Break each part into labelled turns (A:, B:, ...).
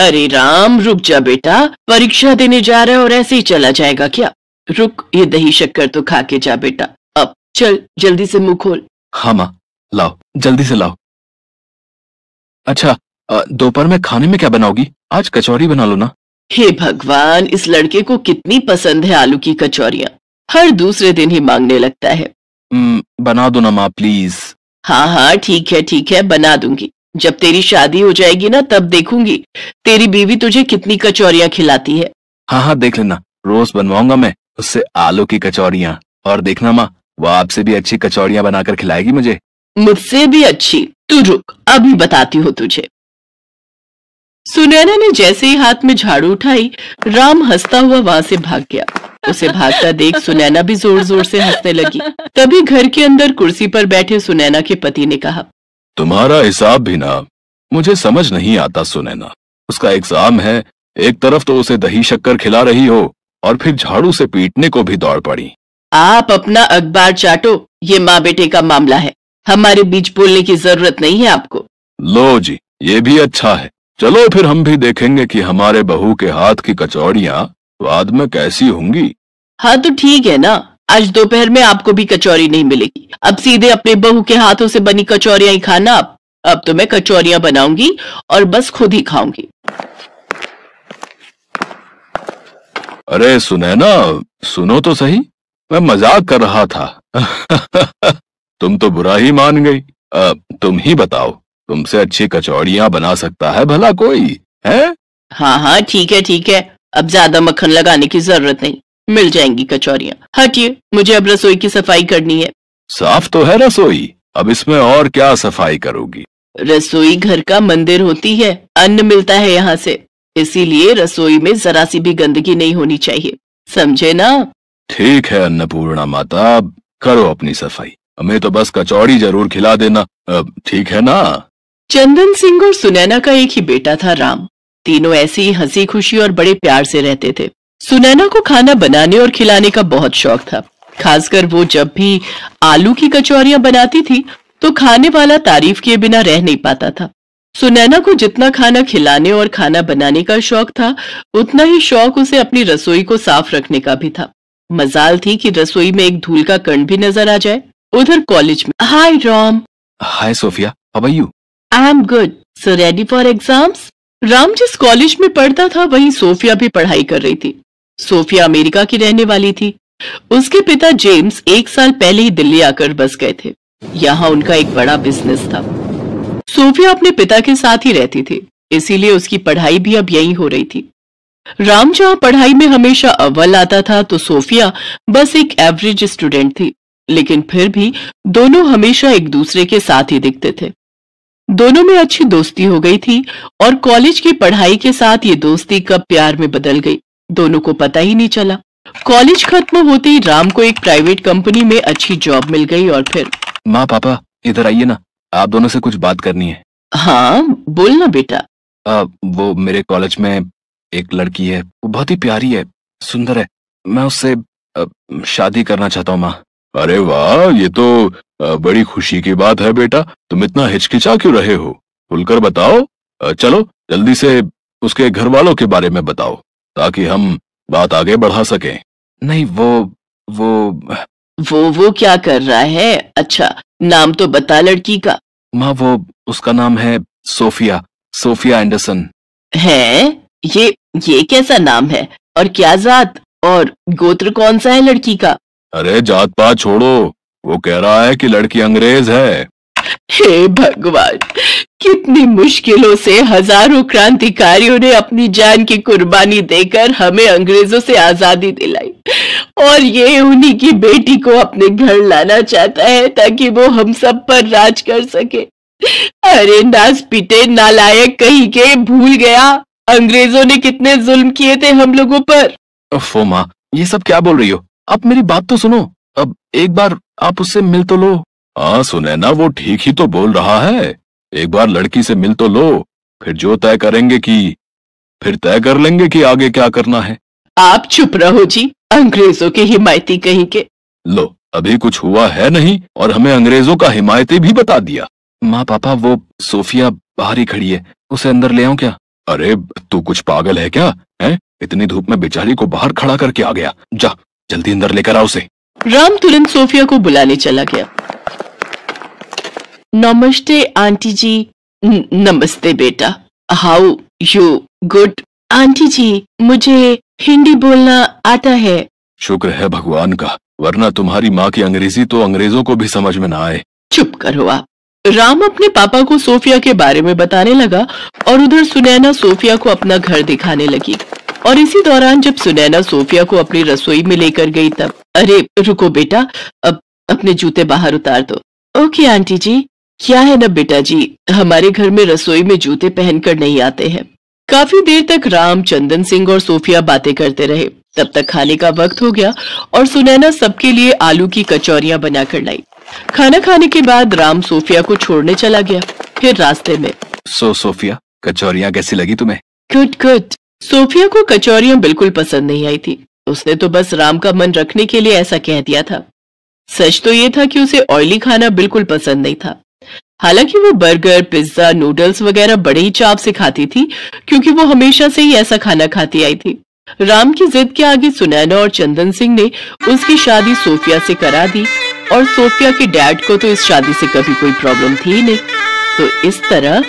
A: अरे राम रुक जा बेटा परीक्षा देने जा रहा है और ऐसे ही चला जाएगा क्या रुक ये दही शक्कर तो खा के जा बेटा अब चल जल्दी से मुंह खोल
B: हाँ माँ लाओ जल्दी से लाओ अच्छा दोपहर में खाने में क्या बनाओगी आज कचौरी बना लो ना हे भगवान इस लड़के को कितनी
A: पसंद है आलू की कचौरिया हर दूसरे दिन ही मांगने लगता है बना दो ना माँ प्लीज हाँ हाँ ठीक है ठीक है बना दूंगी जब तेरी शादी हो जाएगी ना तब देखूंगी तेरी बीवी तुझे कितनी कचौरिया खिलाती है
B: हाँ हाँ देख लेना रोज बनवाऊंगा मैं उससे आलू की कचौरिया और देखना माँ वो आपसे भी अच्छी कचौड़ियां बनाकर खिलाएगी मुझे मुझसे भी अच्छी तू रुक अभी बताती हूँ तुझे
A: सुनैना ने जैसे ही हाथ में झाड़ू उठाई राम हंसता हुआ वहां से भाग गया उसे भागता देख सुनैना भी जोर जोर से हंसने लगी तभी घर के अंदर कुर्सी पर बैठे सुनैना के पति ने कहा
B: तुम्हारा हिसाब भी ना मुझे समझ नहीं आता सुनैना उसका एग्जाम है एक तरफ तो उसे दही शक्कर खिला रही हो और फिर झाड़ू से पीटने को भी दौड़ पड़ी
A: आप अपना अखबार चाटो ये माँ बेटे का मामला है हमारे बीच बोलने की जरूरत नहीं है आपको
B: लो जी ये भी अच्छा है चलो फिर हम भी देखेंगे कि हमारे बहू के हाथ की कचौड़ियाँ बाद तो में कैसी होंगी हाँ तो ठीक है ना आज दोपहर में आपको भी कचौरी नहीं मिलेगी अब सीधे
A: अपने बहू के हाथों से बनी कचौरिया ही खाना अब अब तो मैं कचौरिया बनाऊंगी और बस खुद ही खाऊंगी
B: अरे सुने ना सुनो तो सही मैं मजाक कर रहा था तुम तो बुरा ही मान गई अब तुम ही बताओ तुमसे अच्छी कचौड़िया बना सकता है भला कोई
A: है हाँ हाँ ठीक है ठीक है अब ज्यादा मक्खन लगाने की जरूरत नहीं मिल जाएंगी कचौरियाँ हटिए मुझे अब रसोई की सफाई करनी
B: है साफ तो है रसोई अब इसमें और क्या सफाई करोगी
A: रसोई घर का मंदिर होती है अन्न मिलता है यहाँ से इसीलिए रसोई में जरा सी भी गंदगी नहीं होनी चाहिए समझे ना
B: ठीक है अन्नपूर्णा माता अब करो अपनी सफाई हमें तो बस कचौड़ी जरूर खिला देना ठीक है ना
A: चंदन सिंह और सुनैना का एक ही बेटा था राम तीनों ऐसी ही हंसी खुशी और बड़े प्यार से रहते थे सुनैना को खाना बनाने और खिलाने का बहुत शौक था खासकर वो जब भी आलू की कचौरियां बनाती थी तो खाने वाला तारीफ किए बिना रह नहीं पाता था सुनैना को जितना खाना खिलाने और खाना बनाने का शौक था उतना ही शौक उसे अपनी रसोई को साफ रखने का भी था मजाल थी कि रसोई में एक धूल का कण भी नजर आ जाए उधर कॉलेज में hi Ram
B: hi Sophia how are you
A: I am good so ready for exams Ram जिस कॉलेज में पढ़ता था वहीं सोफिया भी पढ़ाई कर रही थी सोफिया अमेरिका की रहने वाली थी उसके पिता जेम्स एक साल पहले ही दिल्ली आकर बस गए थे यहाँ उनका एक बड़ा बिजनेस था सोफिया अपने पिता के साथ ही रहती थी इसीलिए उसकी पढ़ाई भी अब यही हो रही थी राम जहां पढ़ाई में हमेशा अव्वल आता था तो सोफिया बस एक एवरेज स्टूडेंट थी लेकिन फिर भी दोनों हमेशा एक दूसरे के साथ ही दिखते थे दोनों में अच्छी दोस्ती हो गई थी और कॉलेज की पढ़ाई के साथ ये दोस्ती कब प्यार में बदल गई दोनों को पता ही नहीं चला कॉलेज खत्म होते ही राम को एक प्राइवेट कंपनी में अच्छी जॉब मिल गई और फिर
B: माँ पापा इधर आइए ना आप दोनों से कुछ बात करनी है हाँ बोलना बेटा आ, वो मेरे कॉलेज में एक लड़की है वो बहुत ही प्यारी है सुंदर है मैं उससे शादी करना चाहता हूँ माँ अरे वाह ये तो आ, बड़ी खुशी की बात है बेटा तुम इतना हिचकिचा क्यों रहे हो खुलकर बताओ आ, चलो जल्दी से उसके घर वालों के बारे में बताओ ताकि हम बात आगे बढ़ा सके नहीं वो वो वो वो क्या कर रहा है अच्छा नाम तो बता लड़की का माँ वो उसका नाम है सोफिया सोफिया
A: एंडरसन है ये ये कैसा नाम है और क्या जात और गोत्र कौन सा है लड़की का
B: अरे जात पात छोड़ो वो कह रहा है कि लड़की अंग्रेज है हे भगवान
A: कितनी मुश्किलों से हजारों क्रांतिकारियों ने अपनी जान की कुर्बानी देकर हमें अंग्रेजों से आजादी दिलाई और ये उन्हीं की बेटी को अपने घर लाना चाहता है ताकि वो हम सब पर राज कर सके अरे नाज पिटे नालायक कहीं के
B: भूल गया अंग्रेजों ने कितने जुल्म किए थे हम लोगों पर ओफो माँ ये सब क्या बोल रही हो अब मेरी बात तो सुनो अब एक बार आप उससे मिल तो लो हाँ सुनैना वो ठीक ही तो बोल रहा है एक बार लड़की से मिल तो लो फिर जो तय करेंगे कि फिर तय कर लेंगे कि आगे क्या करना है आप चुप रहो जी अंग्रेजों के हिमायती कहीं के लो अभी कुछ हुआ है नहीं और हमें अंग्रेजों का हिमायती भी बता दिया माँ पापा वो सोफिया बाहर ही खड़ी है उसे अंदर ले आऊ क्या अरे तू कुछ पागल है क्या है इतनी धूप में बेचारी को बाहर खड़ा करके आ गया जा जल्दी अंदर लेकर आओ उसे
A: राम तुरंत सोफिया को बुलाने चला गया नमस्ते आंटी जी नमस्ते बेटा how you good aunty ji मुझे हिंदी बोलना आता है
B: शुक्र है भगवान का वरना तुम्हारी माँ की अंग्रेजी तो अंग्रेजों को भी समझ में ना आए चुप करो आप
A: राम अपने पापा को सोफिया के बारे में बताने लगा और उधर सुनैना सोफिया को अपना घर दिखाने लगी और इसी दौरान जब सुनैना सोफिया को अपनी रसोई में लेकर गई तब अरे रुको बेटा अब अपने जूते बाहर उतार दो ओके आंटी जी क्या है ना बेटा जी हमारे घर में रसोई में जूते पहनकर नहीं आते हैं काफी देर तक राम चंदन सिंह और सोफिया बातें करते रहे तब तक खाने का वक्त हो गया और सुनैना सबके लिए आलू की बना बनाकर लाई खाना खाने के बाद राम सोफिया को छोड़ने चला गया फिर रास्ते में
B: सो सोफिया कचौरिया कैसी लगी तुम्हें
A: गुड गुड सोफिया को कचौरिया बिल्कुल पसंद नहीं आई थी उसने तो बस राम का मन रखने के लिए ऐसा कह दिया था सच तो ये था कि उसे ऑयली खाना बिल्कुल पसंद नहीं था हालांकि वो बर्गर पिज्जा नूडल्स वगैरह बड़े ही चाप से खाती थी क्योंकि वो हमेशा से ही ऐसा खाना खाती आई थी राम की जिद के आगे सुनैना और चंदन सिंह ने उसकी शादी सोफिया से करा दी और सोफिया के डैड को तो इस शादी से कभी कोई प्रॉब्लम थी ही नहीं तो इस तरह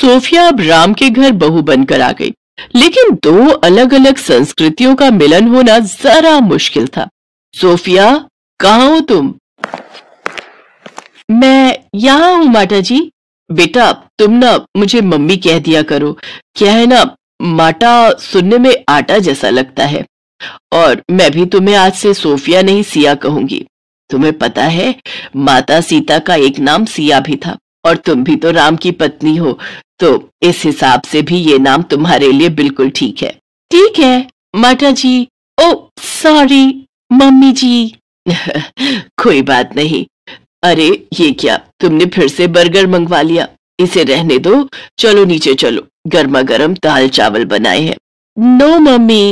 A: सोफिया अब राम के घर बहू बनकर आ गई लेकिन दो अलग अलग संस्कृतियों का मिलन होना जरा मुश्किल था सोफिया कहा हो तुम मैं यहाँ हूँ माटा जी बेटा तुम ना मुझे मम्मी कह दिया करो क्या है ना माटा सुनने में आटा जैसा लगता है और मैं भी तुम्हें आज से सोफिया नहीं सिया कहूंगी तुम्हें पता है माता सीता का एक नाम सिया भी था और तुम भी तो राम की पत्नी हो तो इस हिसाब से भी ये नाम तुम्हारे लिए बिल्कुल ठीक है ठीक है माता जी ओ सॉरी मम्मी जी कोई बात नहीं अरे ये क्या तुमने फिर से बर्गर मंगवा लिया इसे रहने दो चलो नीचे चलो गर्मा गर्म दाल चावल बनाए हैं नो मम्मी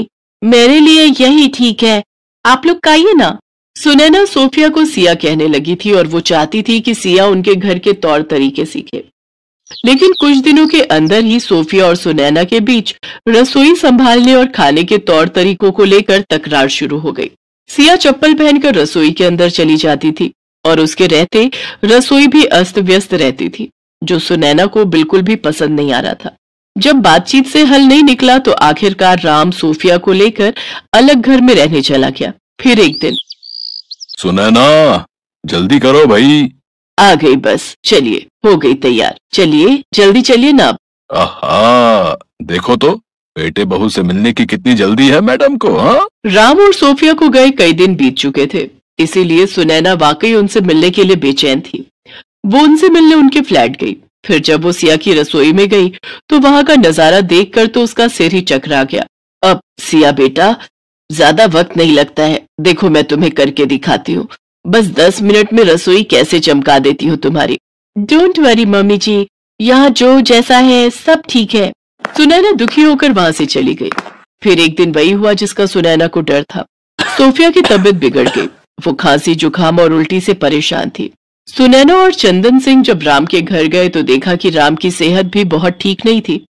A: मेरे लिए यही ठीक है आप लोग खाइए ना सुनैना सोफिया को सिया कहने लगी थी और वो चाहती थी कि सिया उनके घर के तौर तरीके सीखे लेकिन कुछ दिनों के अंदर ही सोफिया और सुनैना के बीच रसोई संभालने और खाने के तौर तरीकों को लेकर तकरार शुरू हो गई सिया चप्पल पहनकर रसोई के अंदर चली जाती थी और उसके रहते रसोई भी अस्त व्यस्त रहती थी जो सुनैना को बिल्कुल भी पसंद नहीं आ रहा था जब बातचीत से हल नहीं निकला तो आखिरकार राम सोफिया को लेकर अलग घर में रहने चला गया फिर एक दिन
B: ना जल्दी करो भाई
A: आ गई बस चलिए हो गई तैयार चलिए जल्दी चलिए ना
B: आहा देखो तो बेटे बहू से मिलने की कितनी जल्दी है मैडम को हा?
A: राम और सोफिया को गए कई दिन बीत चुके थे इसीलिए सुनैना वाकई उनसे मिलने के लिए बेचैन थी वो उनसे मिलने उनके फ्लैट गई फिर जब वो सिया की रसोई में गई तो वहाँ का नजारा देखकर तो उसका सिर ही चकरा गया अब सिया बेटा ज्यादा वक्त नहीं लगता है देखो मैं तुम्हें करके दिखाती हूँ बस दस मिनट में रसोई कैसे चमका देती हूँ तुम्हारी डोंट वरी मम्मी जी यहाँ जो जैसा है सब ठीक है सुनैना दुखी होकर वहां से चली गई फिर एक दिन वही हुआ जिसका सुनैना को डर था सोफिया की तबीयत बिगड़ गई वो खांसी जुखाम और उल्टी से परेशान थी सुनैना और चंदन सिंह जब राम के घर गए तो देखा कि राम की सेहत भी बहुत ठीक नहीं थी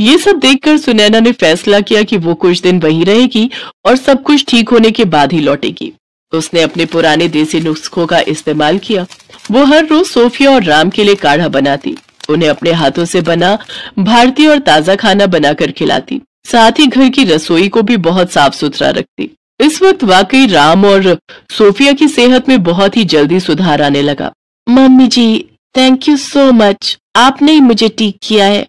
A: ये सब देखकर सुनैना ने फैसला किया कि वो कुछ दिन वहीं रहेगी और सब कुछ ठीक होने के बाद ही लौटेगी उसने अपने पुराने देसी नुस्खों का इस्तेमाल किया वो हर रोज सोफिया और राम के लिए काढ़ा बनाती उन्हें अपने हाथों से बना भारतीय और ताजा खाना बनाकर खिलाती साथ ही घर की रसोई को भी बहुत साफ सुथरा रखती इस वक्त वाकई राम और सोफिया की सेहत में बहुत ही जल्दी सुधार आने लगा mummy ji thank you so much आपने ही मुझे ठीक किया है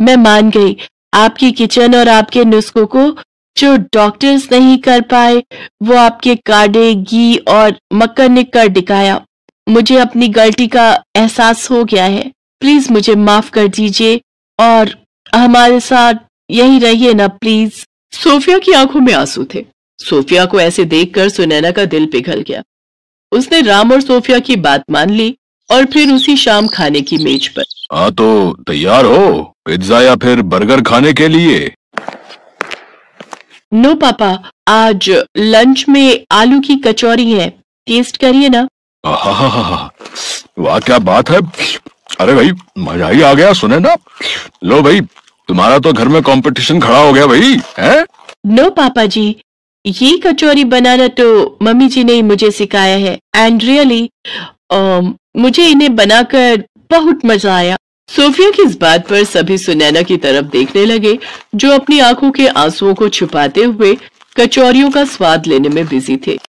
A: मैं मान गई आपकी किचन और आपके नुस्खों को जो डॉक्टर्स नहीं कर पाए वो आपके काढ़े घी और मक्कर ने कर दिखाया मुझे अपनी गलती का एहसास हो गया है प्लीज मुझे माफ कर दीजिए और हमारे साथ यही रहिए ना प्लीज सोफिया की आंखों में आंसू थे सोफिया को ऐसे देखकर सुनैना का दिल पिघल गया उसने राम और सोफिया की बात मान ली और फिर उसी शाम खाने की मेज पर
B: हाँ तो तैयार हो पिज्जा या फिर बर्गर खाने के लिए
A: नो पापा आज लंच में आलू की कचौरी है टेस्ट करिए ना
B: वाह क्या बात है अरे भाई मजा ही आ गया सुने ना लो भाई तुम्हारा तो घर में कंपटीशन खड़ा हो गया भाई हैं?
A: नो पापा जी ये कचौरी बनाना तो मम्मी जी ने मुझे सिखाया है एंड रियली really, um, मुझे इन्हें बनाकर बहुत मजा आया सोफिया की इस बात पर सभी सुनैना की तरफ देखने लगे जो अपनी आंखों के आंसुओं को छुपाते हुए कचौरियों का स्वाद लेने में बिजी थे